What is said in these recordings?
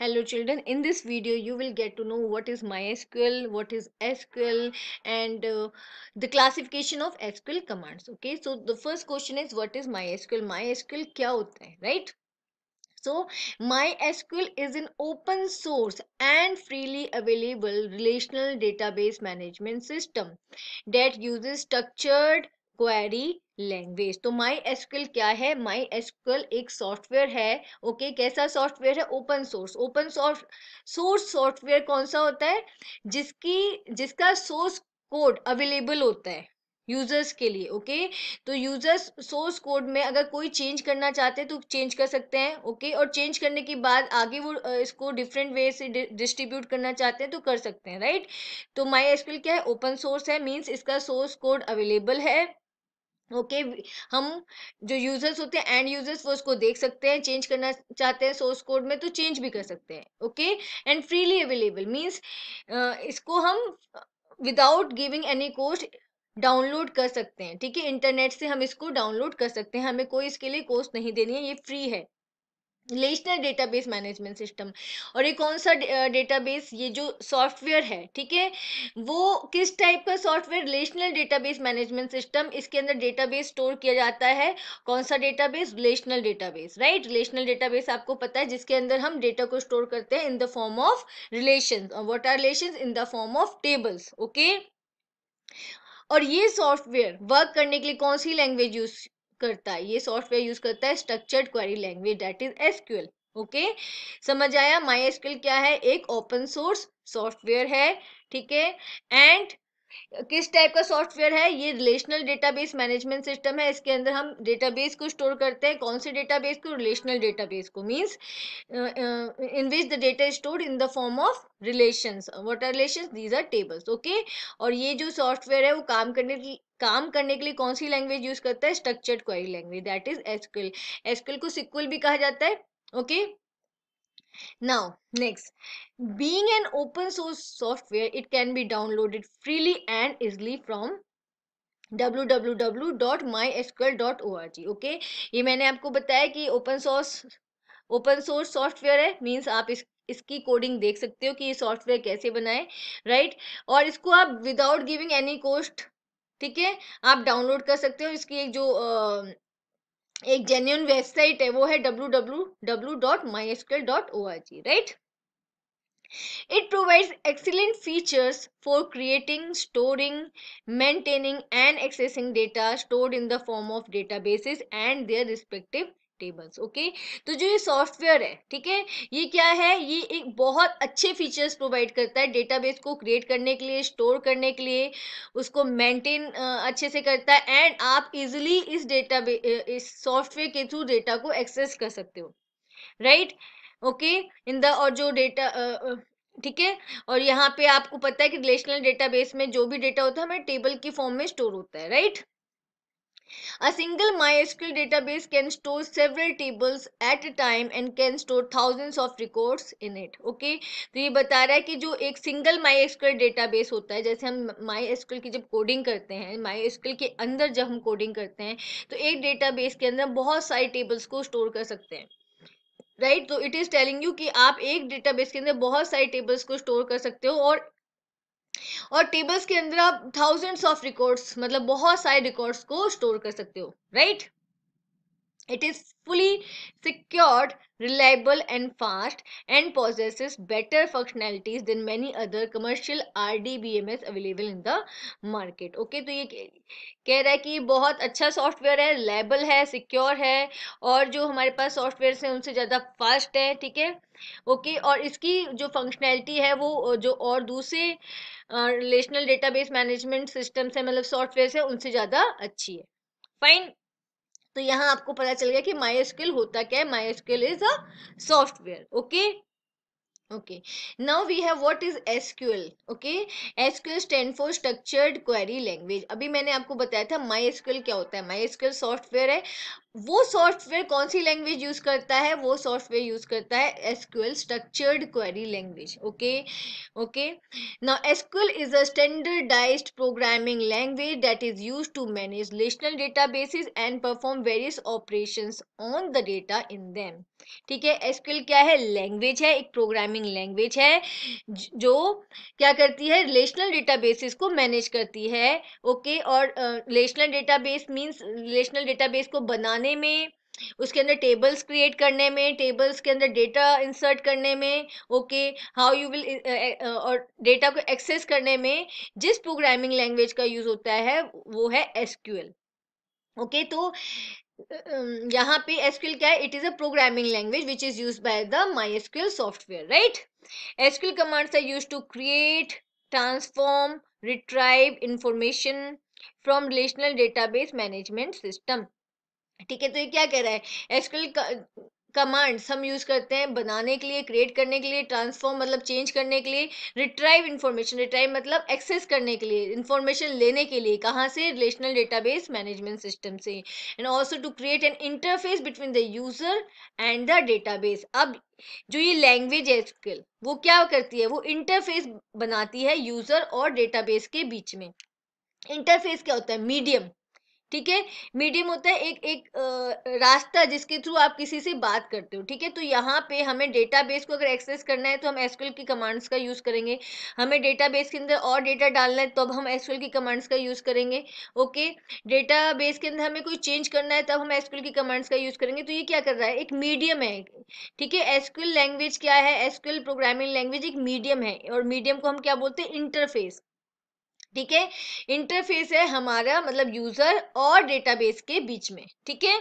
hello children in this video you will get to know what is mysql what is sql and uh, the classification of sql commands okay so the first question is what is mysql mysql kya hota hai right so MySQL is an open source and freely available relational database management system that uses structured query language तो my SQL क्या है my SQL एक software है okay okay, कैसा software है open source open soft source software कौन सा होता है जिसकी जिसका सोर्स कोड अवेलेबल होता है यूजर्स के लिए ओके okay? तो यूजर्स सोर्स कोड में अगर कोई चेंज करना चाहते हैं तो चेंज कर सकते हैं ओके okay? और चेंज करने के बाद आगे वो इसको डिफरेंट वे से डिस्ट्रीब्यूट करना चाहते हैं तो कर सकते हैं राइट तो माई एसक्यूएल क्या है ओपन सोर्स है मीन्स इसका सोर्स कोड अवेलेबल है ओके okay, हम जो यूजर्स होते हैं एंड यूजर्स वो उसको देख सकते हैं चेंज करना चाहते हैं सोर्स कोड में तो चेंज भी कर सकते हैं okay and freely available means इसको हम without giving any cost download कर सकते हैं ठीक है इंटरनेट से हम इसको डाउनलोड कर सकते हैं हमें कोई इसके लिए कोस्ट नहीं देनी है ये फ्री है रिलेशनल डेटाबेस मैनेजमेंट सिस्टम और ये कौन सा डेटाबेस ये जो सॉफ्टवेयर है ठीक है वो किस टाइप का software relational database management system इसके अंदर डेटाबेस स्टोर किया जाता है कौन सा database relational database right relational database आपको पता है जिसके अंदर हम डेटा को स्टोर करते हैं in the form of relation what are relation in the form of tables okay और ये सॉफ्टवेयर वर्क करने के लिए कौन सी लैंग्वेज यूज करता है ये सॉफ्टवेयर यूज करता है structured query language that is SQL okay समझ आया माई एसक्यूएल क्या है एक ओपन सोर्स सॉफ्टवेयर है ठीक है एंड किस टाइप का सॉफ्टवेयर है ये रिलेशनल डेटाबेस मैनेजमेंट सिस्टम है इसके अंदर हम डेटाबेस को स्टोर करते हैं कौन से डेटाबेस को रिलेशनल डेटाबेस को means in which the data is stored in the form of relations what are relations these are tables okay और ये जो सॉफ्टवेयर है वो काम करने काम करने के लिए कौन सी लैंग्वेज यूज करता है structured query language that is SQL SQL को सिक्वल भी कहा जाता है okay be downloaded freely and easily from W W W dot my freely dot O R www.mysql.org okay okay? ये मैंने आपको बताया कि open source open source software है मींस आप इस इसकी कोडिंग देख सकते हो कि ये सॉफ्टवेयर कैसे बनाए राइट right? और इसको आप विदाउट गिविंग एनी कॉस्ट ठीक है आप डाउनलोड कर सकते हो इसकी एक जो एक जेन्यून वेबसाइट है वो है W W W dot dot my O R G right it provide excellent features for creating storing maintaining and accessing data stored in the form of databases and their respective tables okay तो जो ये software है ठीक है ये क्या है ये एक बहुत अच्छे फीचर्स प्रोवाइड करता है डेटाबेस को क्रिएट करने के लिए स्टोर करने के लिए उसको मेंटेन अच्छे से करता है एंड आप इजिली इस डेटा इस सॉफ्टवेयर के थ्रू डेटा को एक्सेस कर सकते हो राइट ओके इन द और जो डेटा ठीक है और यहाँ पे आपको पता है कि रिलेशनल डेटाबेस में जो भी डेटा होता है हमें टेबल की फॉर्म में स्टोर होता है right right? A single MySQL database can store several tables at a time and can store thousands of records in it. Okay, तो ये बता रहा है कि जो एक सिंगल MySQL database होता है जैसे हम MySQL की जब coding करते हैं MySQL के अंदर जब हम coding करते हैं तो एक database के अंदर बहुत सारे tables को store कर सकते हैं राइट तो इट इज़ टेलिंग यू कि आप एक डेटाबेस के अंदर बहुत सारे टेबल्स को स्टोर कर सकते हो और और टेबल्स के अंदर आप थाउजेंड्स ऑफ रिकॉर्ड्स मतलब बहुत सारे रिकॉर्ड्स को स्टोर कर सकते हो right It is fully secured, reliable and fast and possesses better functionalities than many other commercial RDBMS available in the market. Okay okay, तो ये कह रहा है कि बहुत अच्छा सॉफ्टवेयर है रिलायबल है सिक्योर है और जो हमारे पास सॉफ्टवेयर हैं उनसे ज़्यादा फास्ट है ठीक है ओके okay, और इसकी जो फंक्शनैलिटी है वो जो और दूसरे रिलेशनल डेटाबेस मैनेजमेंट सिस्टम्स हैं मतलब सॉफ्टवेयर है उनसे ज़्यादा अच्छी है फाइन तो यहाँ आपको पता चल गया कि माई स्किल होता क्या है my skill is a software okay okay now we have what is sql okay sql stand for structured query language अभी मैंने आपको बताया था माई एसक्यूएल क्या होता है माई mysql सॉफ्टवेयर है वो सॉफ्टवेयर कौन सी लैंग्वेज यूज करता है वो सॉफ्टवेयर यूज करता है SQL structured query language okay okay now SQL is a standardize programming language that is use to manage relational databases and perform various operations on the data in them ठीक है SQL क्या है language है एक programming language है जो क्या करती है रिलेशनल डेटाबेसिस को मैनेज करती है ओके और relational database means relational database को बनाने में उसके अंदर टेबल्स क्रिएट करने में टेबल्स के अंदर डेटा इंसर्ट करने में ओके हाउ यू विल और डेटा को एक्सेस करने में जिस प्रोग्रामिंग लैंग्वेज का यूज़ होता है वो है एसक्यूएल ओके okay, तो यहाँ पे एसक्यूएल क्या है it is a programming language which is use by the my SQL software right SQL commands are use to create transform retrieve information from relational database management system ठीक है तो ये क्या कह रहा है एसक्यूएल कमांड्स हम यूज़ करते हैं बनाने के लिए क्रिएट करने के लिए ट्रांसफॉर्म मतलब चेंज करने के लिए रिट्राइव इन्फॉर्मेशन रिट्राइव मतलब एक्सेस करने के लिए इन्फॉर्मेशन लेने के लिए कहाँ से रिलेशनल डेटाबेस मैनेजमेंट सिस्टम से and also to create an interface between the user and the database अब जो ये लैंग्वेज है स्किल वो क्या करती है वो इंटरफेस बनाती है यूज़र और डेटाबेस के बीच में इंटरफेस क्या होता है मीडियम ठीक है मीडियम होता है एक एक रास्ता जिसके थ्रू आप किसी से बात करते हो ठीक है तो यहाँ पे हमें डेटाबेस को अगर एक्सेस करना है तो हम एसक्यूएल की कमांड्स का यूज़ करेंगे हमें डेटाबेस के अंदर और डेटा डालना है तब तो हम एसक्यूएल की कमांड्स का यूज़ करेंगे ओके डेटाबेस के अंदर हमें कोई चेंज करना है तब तो हम एसक्यूएल की कमांड्स का यूज़ करेंगे तो ये क्या कर रहा है एक मीडियम है ठीक है एसक्यूएल लैंग्वेज क्या है एसक्यूएल प्रोग्रामिंग लैंग्वेज एक मीडियम है और मीडियम को हम क्या बोलते हैं इंटरफेस ठीक है इंटरफेस है हमारा मतलब यूजर और डेटाबेस के बीच में ठीक है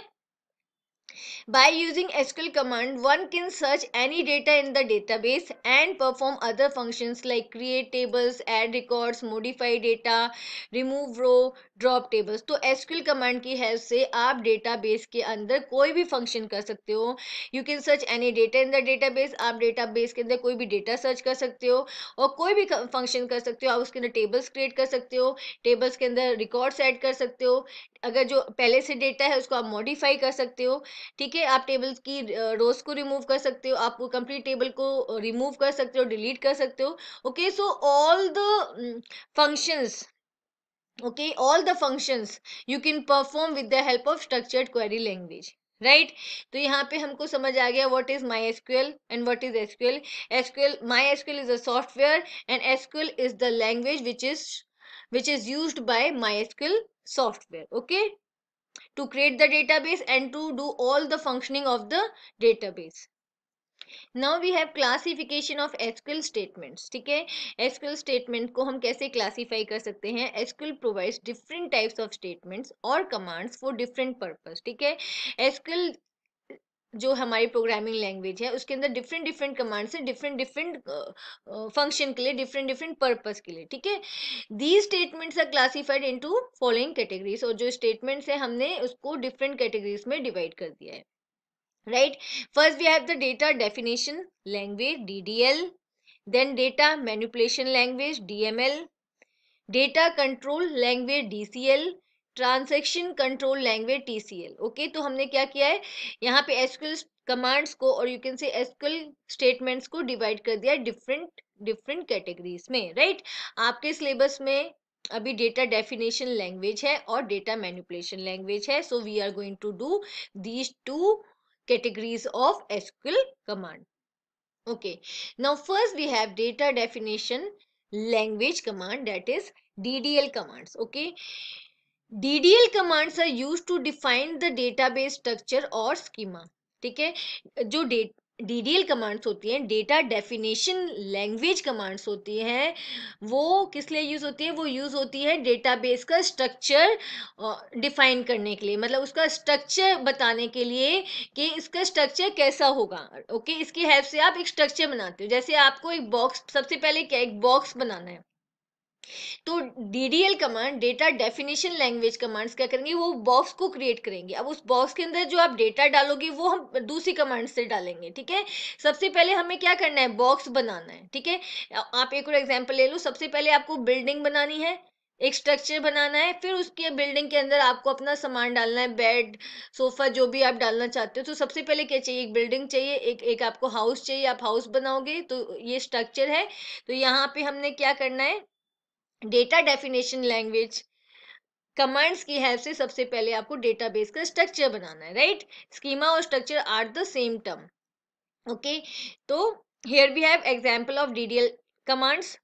By using SQL command, one can search any data in the database and perform other functions like create tables, add records, modify data, remove row, drop tables. तो SQL command की help से आप database के अंदर कोई भी function कर सकते हो you can search any data in the database आप डेटाबेस के अंदर कोई भी डेटा सर्च कर सकते हो और कोई भी फंक्शन कर सकते हो आप उसके अंदर टेबल्स क्रिएट कर सकते हो टेबल्स के अंदर रिकॉर्ड्स एड कर सकते हो अगर जो पहले से डेटा है उसको आप मॉडिफाई कर सकते हो ठीक है आप टेबल की रोज को रिमूव कर सकते हो आप कंप्लीट टेबल को रिमूव कर सकते हो डिलीट कर सकते हो okay so all the functions okay all the functions you can perform with the help of structured query language right right? तो यहाँ पे हमको समझ आ गया what is my SQL and what is SQL SQL my SQL is a software and SQL is the language which is which is used by MySQL software. Okay. To create the database to do all the functioning of the the database. Now we have classification of SQL statements ठीक है SQL statement को हम कैसे classify कर सकते हैं SQL provides different types of statements और commands for different purpose ठीक है एसक्यूएल जो हमारी प्रोग्रामिंग लैंग्वेज है उसके अंदर डिफरेंट डिफरेंट कमांड्स है डिफरेंट डिफरेंट फंक्शन के लिए डिफरेंट डिफरेंट पर्पस के लिए ठीक है the statements are classified into following categories और जो स्टेटमेंट्स है हमने उसको डिफरेंट कैटेगरीज में डिवाइड कर दिया है right first we have the data definition language L then data manipulation language L data control language L transaction control language T okay तो हमने क्या किया है यहाँ पे एसक्यूएल कमांड्स को और you can say SQL statements को डिवाइड कर दिया डिफरेंट डिफरेंट कैटेगरीज में राइट right? आपके सिलेबस में अभी डेटा डेफिनेशन लैंग्वेज है और डेटा मैनिपुलेशन लैंग्वेज है so we are going to do these two categories of categories command okay now first we have data definition language command that is D D L commands okay DDL commands use to define the data base structure और schema ठीक है जो date L commands होती हैं data definition language commands होती हैं वो किस लिए यूज़ होती है वो यूज़ होती है डेटाबेस का स्ट्रक्चर डिफाइन करने के लिए मतलब उसका स्ट्रक्चर बताने के लिए कि इसका स्ट्रक्चर कैसा होगा ओके okay? इसकी हेल्प से आप एक स्ट्रक्चर बनाते हो जैसे आपको एक बॉक्स सबसे पहले क्या एक बॉक्स बनाना है तो DDL command data definition language commands क्या करेंगे वो बॉक्स को क्रिएट करेंगे अब उस बॉक्स के अंदर जो आप डेटा डालोगे वो हम दूसरी कमांड से डालेंगे ठीक है सबसे पहले हमें क्या करना है बॉक्स बनाना है ठीक है आप एक और एग्जाम्पल ले लो सबसे पहले आपको बिल्डिंग बनानी है एक स्ट्रक्चर बनाना है फिर उसके बिल्डिंग के अंदर आपको अपना सामान डालना है बेड सोफा जो भी आप डालना चाहते हो तो सबसे पहले क्या चाहिए एक बिल्डिंग चाहिए एक एक आपको हाउस चाहिए आप हाउस बनाओगे तो ये स्ट्रक्चर है तो यहाँ पे हमने क्या करना है डेटा डेफिनेशन लैंग्वेज कमांड्स की हेल्प से सबसे पहले आपको डेटाबेस का स्ट्रक्चर बनाना है राइट स्कीमा और structure are the same term okay तो here we have example of DDL commands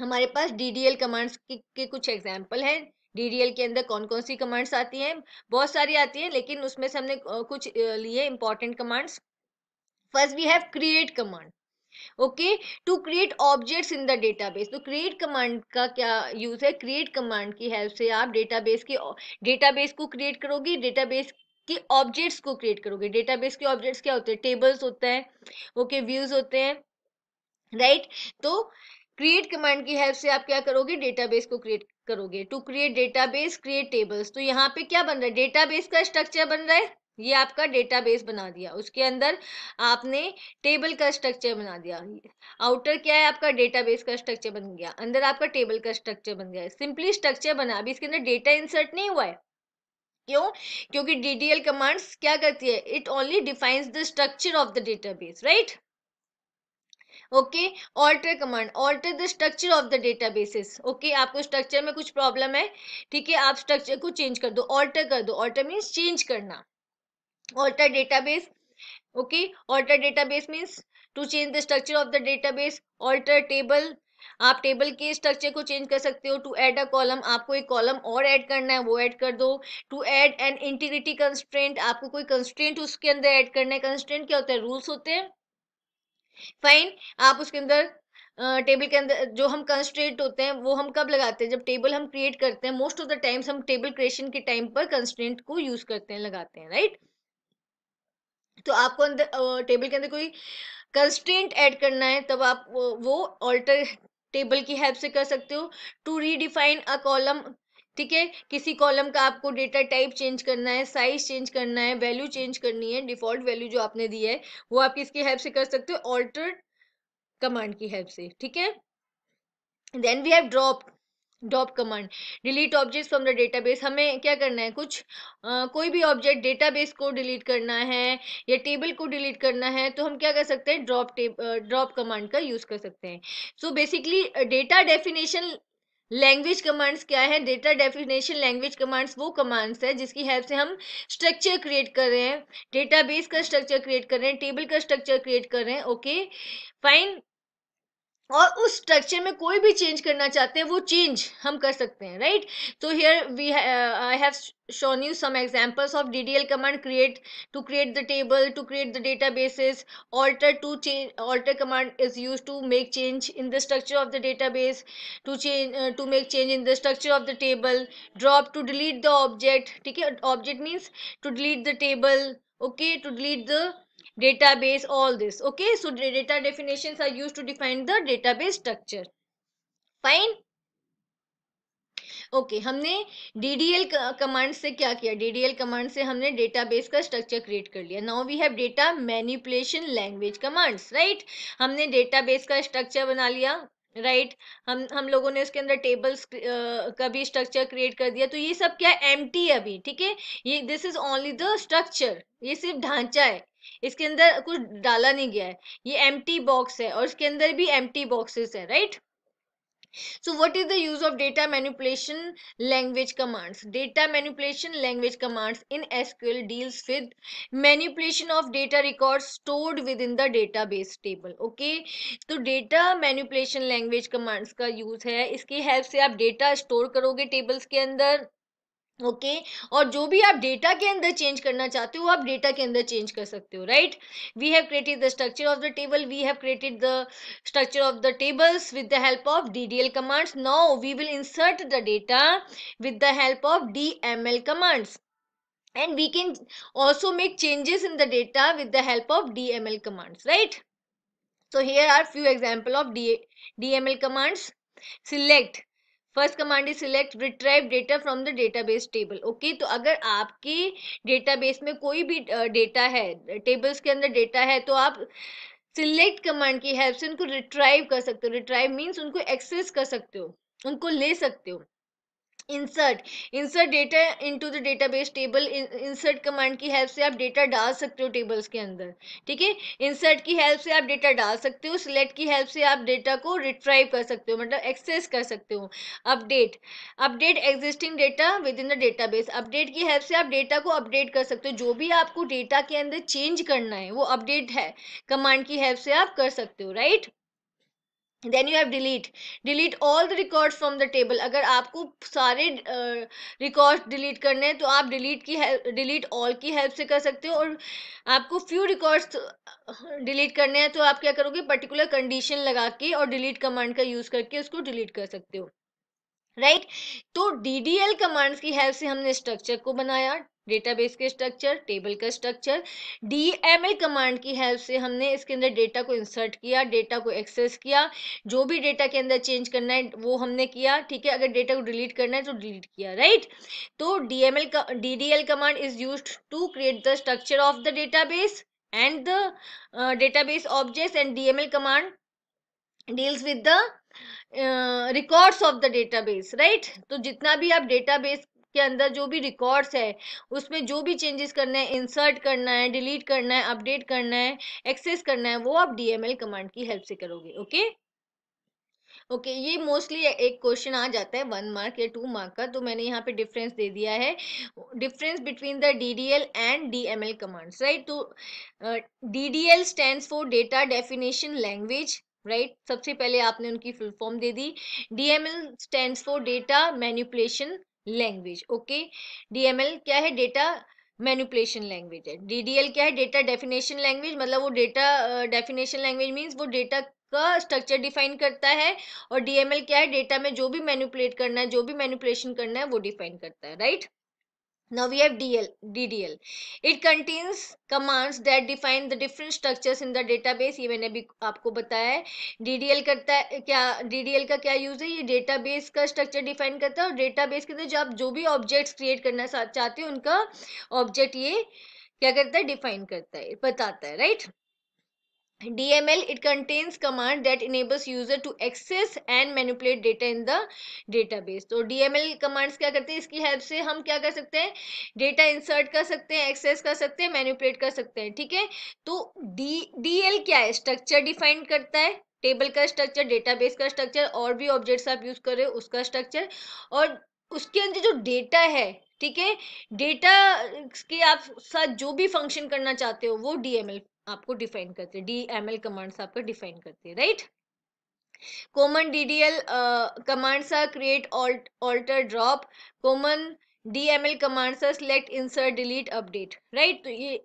हमारे पास डीडीएल कमांड्स के, के कुछ एग्जाम्पल हैं डीडीएल के अंदर कौन कौन सी कमांड्स आती हैं बहुत सारी आती हैं लेकिन उसमें से हमने कुछ लिए important commands first we have create command okay to create objects in the database तो क्रिएट कमांड का क्या यूज़ है क्रिएट कमांड की हेल्प से आप डेटाबेस के डेटाबेस को क्रिएट करोगे डेटाबेस के ऑब्जेक्ट्स को क्रिएट करोगे डेटाबेस के ऑब्जेक्ट्स क्या होते हैं टेबल्स होते हैं ओके व्यूज होते हैं राइट तो क्रिएट कमांड की हेल्प से आप क्या करोगे डेटाबेस को क्रिएट करोगे to create database create tables तो यहाँ पे क्या बन रहा है डेटाबेस का स्ट्रक्चर बन रहा है ये आपका डेटाबेस बना दिया उसके अंदर आपने टेबल का स्ट्रक्चर बना दिया आउटर क्या है आपका डेटाबेस का स्ट्रक्चर बन गया अंदर आपका टेबल का स्ट्रक्चर बन गया सिंपली स्ट्रक्चर बना अभी इसके अंदर डेटा इंसर्ट नहीं हुआ है क्यों क्योंकि डीडीएल कमांड्स क्या करती है it only defines the structure of the database right okay alter command alter the structure of the data basis okay आपको स्ट्रक्चर में कुछ प्रॉब्लम है ठीक है आप स्ट्रक्चर को चेंज कर दो ऑल्टर कर दो ऑल्टर मीन्स चेंज करना alter database okay alter database means to change the structure of the database alter table आप टेबल के स्ट्रक्चर को चेंज कर सकते हो टू ऐड अ कॉलम आपको एक कॉलम और ऐड करना है वो ऐड कर दो to add an integrity constraint आपको कोई कंस्ट्रेंट उसके अंदर ऐड करना है कंस्ट्रेंट क्या होता है रूल्स होते हैं फाइन आप उसके अंदर टेबल के अंदर जो हम कंस्ट्रेंट होते हैं वो हम कब लगाते हैं जब टेबल हम क्रिएट करते हैं मोस्ट ऑफ द टाइम्स हम टेबल क्रिएशन के टाइम पर कंस्ट्रेंट को यूज करते हैं लगाते हैं राइट right? तो आपको अंदर टेबल के अंदर कोई कंस्टेंट ऐड करना है तब आप वो ऑल्टर टेबल की हेल्प से कर सकते हो टू रीडिफाइन अ कॉलम ठीक है किसी कॉलम का आपको डेटा टाइप चेंज करना है साइज चेंज करना है वैल्यू चेंज करनी है डिफॉल्ट वैल्यू जो आपने दी है वो आप किसकी हेल्प से कर सकते हो ऑल्टर कमांड की हेल्प से ठीक है then we have drop drop command delete object from the database हमें क्या करना है कुछ आ, कोई भी ऑब्जेक्ट डेटाबेस को डिलीट करना है या टेबल को डिलीट करना है तो हम क्या कर सकते हैं ड्रॉप ड्रॉप कमांड का यूज़ कर सकते हैं so basically data definition language commands क्या है डेटा डेफिनेशन लैंग्वेज कमांड्स वो कमांड्स है जिसकी हेल्प से हम स्ट्रक्चर क्रिएट कर रहे हैं डेटाबेस का स्ट्रक्चर क्रिएट कर रहे हैं टेबल का स्ट्रक्चर क्रिएट कर रहे हैं ओके फाइन और उस स्ट्रक्चर में कोई भी चेंज करना चाहते हैं वो चेंज हम कर सकते हैं राइट तो here we I have shown you some examples of DDL command create to create the table to create the data basis alter to change alter command is use to make change in the structure of the data base to change to make change in the structure of the table drop to delete the object ठीक है object means to delete the table okay to delete the database all this okay so data definitions are used to define the database structure fine okay okay, हमने L command से क्या किया DDL command से हमने database का structure create कर लिया now we have data manipulation language commands right हमने डेटाबेस का स्ट्रक्चर बना लिया राइट right? हम हम लोगों ने उसके अंदर टेबल्स का भी स्ट्रक्चर क्रिएट कर दिया तो ये सब क्या एम अभी ठीक है ये this is only the structure ये सिर्फ ढांचा है इसके अंदर कुछ डाला नहीं गया है ये एम बॉक्स है और इसके अंदर भी एम बॉक्सेस है right so what is the use of data manipulation language commands data manipulation language commands in sql deals with manipulation of data records stored within the database table okay तो data manipulation language commands का use है इसकी help से आप data store करोगे tables के अंदर okay okay? और जो भी आप डेटा के अंदर चेंज करना चाहते हो आप डेटा के अंदर चेंज कर सकते हो right we have created the structure of the table we have created the structure of the tables with the help of DDL commands now we will insert the data with the help of DML commands and we can also make changes in the data with the help of dml commands right so here are few example of D dml commands select first command is select retrieve data from the database table okay तो अगर आपके database में कोई भी data है tables के अंदर data है तो आप सिलेक्ट कमांड की हेल्प से उनको रिट्राइव कर सकते हो रिट्राइव मीन्स उनको एक्सेस कर सकते हो उनको ले सकते हो insert insert data into the database table insert command की हेल्प से आप डेटा डाल सकते हो टेबल्स के अंदर ठीक है इंसर्ट की हेल्प से आप डेटा डाल सकते हो सिलेक्ट की हेल्प से आप डेटा को रिट्राइव कर सकते हो मतलब एक्सेस कर सकते हो update update existing data with in the database update की हेल्प से आप डेटा को अपडेट कर सकते हो जो भी आपको डेटा के अंदर चेंज करना है वो अपडेट है कमांड की हेल्प से आप कर सकते हो right then you have delete delete all the records from the table अगर आपको सारे रिकॉर्ड uh, डिलीट करने हैं तो आप डिलीट की डिलीट ऑल की हेल्प से कर सकते हो और आपको फ्यू रिकॉर्ड्स डिलीट करने हैं तो आप क्या करोगे पर्टिकुलर कंडीशन लगा के और डिलीट कमांड का यूज़ करके उसको डिलीट कर सकते हो राइट right? तो डी डी एल कमांड्स की हेल्प से हमने स्ट्रक्चर को बनाया डेटाबेस के स्ट्रक्चर टेबल का स्ट्रक्चर डीएमए कमांड की हेल्प से हमने इसके अंदर डेटा को इंसर्ट किया डेटा को एक्सेस किया जो भी डेटा के अंदर चेंज करना है वो हमने किया ठीक है अगर डेटा को डिलीट करना है तो डिलीट किया राइट तो DML D DDL command is use to create the structure of the database and the uh, database objects and dml command deals with the records of the data base right तो जितना भी आप base के अंदर जो भी records है उसमें जो भी चेंजेस करना है इंसर्ट करना है डिलीट करना है अपडेट करना है एक्सेस करना है वो आप डीएमएल कमांड की हेल्प से करोगे ओके ओके okay, ये मोस्टली एक क्वेश्चन आ जाता है वन मार्क या टू मार्क का तो मैंने यहाँ पे डिफरेंस दे दिया है difference between the DDL and DML commands right तो D D L stand for data definition language right सबसे पहले आपने उनकी फुल फॉर्म दे दी DML stands stand for data manipulation language okay DML क्या है डेटा मैनुपलेशन लैंग्वेज है डीडीएल क्या है डेटा डेफिनेशन लैंग्वेज मतलब वो डेटा डेफिनेशन लैंग्वेज मीन्स वो डेटा का स्ट्रक्चर डिफाइन करता है और डीएमएल क्या है डेटा में जो भी मैनुपलेट करना है जो भी मैनुपलेशन करना है वो डिफाइन करता है right right? Now we have DL, DDL. It contains commands that define the different structures in the database. ये मैंने भी आपको बताया है DDL करता है क्या DDL का क्या यूज़ है ये डेटाबेस का स्ट्रक्चर डिफाइन करता है और डेटाबेस के अंदर जो आप जो भी ऑब्जेक्ट्स क्रिएट करना चाहते हो उनका ऑब्जेक्ट ये क्या करता है डिफाइन करता है बताता है right right? DML, it contains command that enables user to access and manipulate data in the database. तो DML commands क्या करते हैं इसकी हेल्प से हम क्या कर सकते हैं डेटा इंसर्ट कर सकते हैं एक्सेस कर सकते हैं manipulate कर सकते हैं ठीक है तो डी DL क्या है स्ट्रक्चर डिफाइन करता है टेबल का स्ट्रक्चर बेस का स्ट्रक्चर और भी ऑब्जेक्ट्स आप यूज कर रहे हो उसका स्ट्रक्चर और उसके अंदर जो डेटा है ठीक है डेटा के आप साथ जो भी फंक्शन करना चाहते हो वो डीएमएल आपको डिफाइन करती है डी एम एल कमांड्स आपको डिफाइन करती है right common D D L commands are create alter drop common D M L commands are select insert delete update right तो ये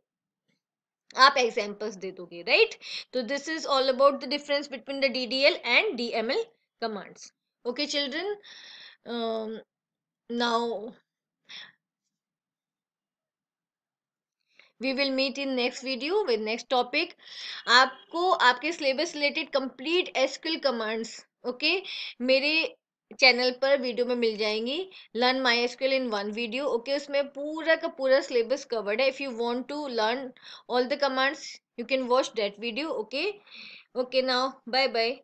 आप एग्जाम्पल्स दे दोगे राइट तो this is all about the difference between the D D L and D M L commands okay children now we will meet in next video with next topic आपको आपके syllabus related complete SQL commands okay मेरे channel पर video में मिल जाएंगी learn my SQL in one video okay उसमें पूरा का पूरा सिलेबस कवर्ड है if you want to learn all the commands you can watch that video okay okay now bye bye